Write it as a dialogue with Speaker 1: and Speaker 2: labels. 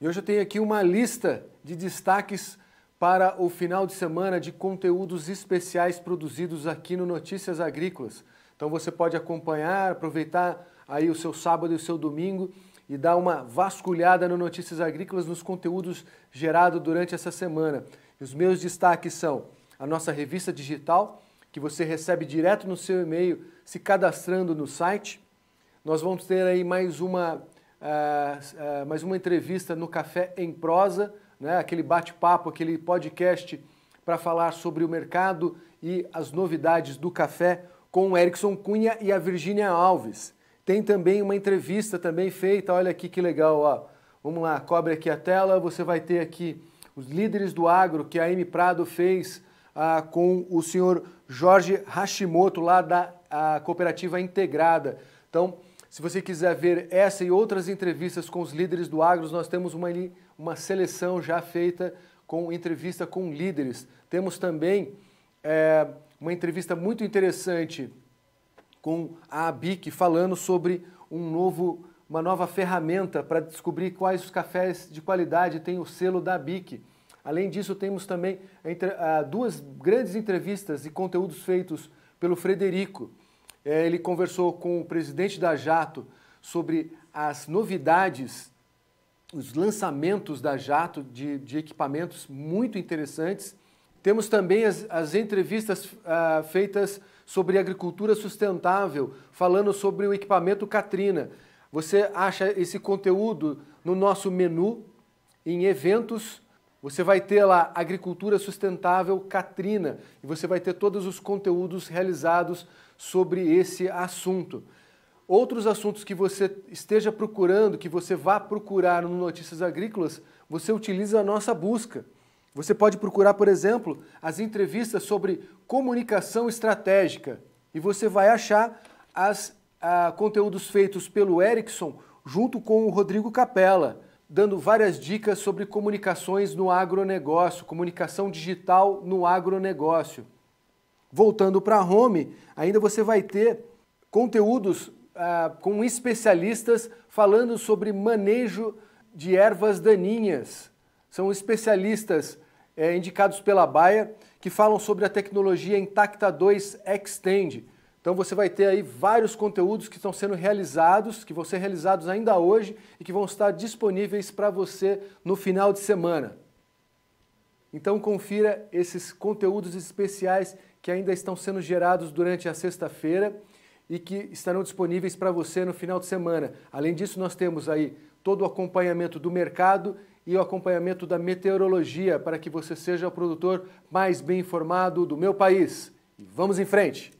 Speaker 1: E hoje eu tenho aqui uma lista de destaques para o final de semana de conteúdos especiais produzidos aqui no Notícias Agrícolas. Então você pode acompanhar, aproveitar aí o seu sábado e o seu domingo e dar uma vasculhada no Notícias Agrícolas nos conteúdos gerados durante essa semana. E os meus destaques são a nossa revista digital, que você recebe direto no seu e-mail se cadastrando no site. Nós vamos ter aí mais uma ah, ah, mais uma entrevista no Café em Prosa, né? aquele bate-papo, aquele podcast para falar sobre o mercado e as novidades do café com o Erickson Cunha e a Virgínia Alves. Tem também uma entrevista também feita, olha aqui que legal, ó. Vamos lá, cobre aqui a tela, você vai ter aqui os líderes do agro que a Amy Prado fez ah, com o senhor Jorge Hashimoto, lá da ah, cooperativa integrada. Então, se você quiser ver essa e outras entrevistas com os líderes do Agros, nós temos uma, uma seleção já feita com entrevista com líderes. Temos também é, uma entrevista muito interessante com a ABIC falando sobre um novo, uma nova ferramenta para descobrir quais os cafés de qualidade têm o selo da ABIC. Além disso, temos também entre, ah, duas grandes entrevistas e conteúdos feitos pelo Frederico. É, ele conversou com o presidente da Jato sobre as novidades, os lançamentos da Jato de, de equipamentos muito interessantes. Temos também as, as entrevistas uh, feitas sobre agricultura sustentável, falando sobre o equipamento Katrina. Você acha esse conteúdo no nosso menu, em eventos você vai ter lá Agricultura Sustentável Catrina e você vai ter todos os conteúdos realizados sobre esse assunto. Outros assuntos que você esteja procurando, que você vá procurar no Notícias Agrícolas, você utiliza a nossa busca. Você pode procurar, por exemplo, as entrevistas sobre comunicação estratégica e você vai achar as, a, ah, conteúdos feitos pelo Erickson junto com o Rodrigo Capella dando várias dicas sobre comunicações no agronegócio, comunicação digital no agronegócio. Voltando para a home, ainda você vai ter conteúdos ah, com especialistas falando sobre manejo de ervas daninhas. São especialistas eh, indicados pela Baia que falam sobre a tecnologia Intacta 2 Extend então você vai ter aí vários conteúdos que estão sendo realizados, que vão ser realizados ainda hoje e que vão estar disponíveis para você no final de semana. Então confira esses conteúdos especiais que ainda estão sendo gerados durante a sexta-feira e que estarão disponíveis para você no final de semana. Além disso, nós temos aí todo o acompanhamento do mercado e o acompanhamento da meteorologia para que você seja o produtor mais bem informado do meu país. vamos em frente!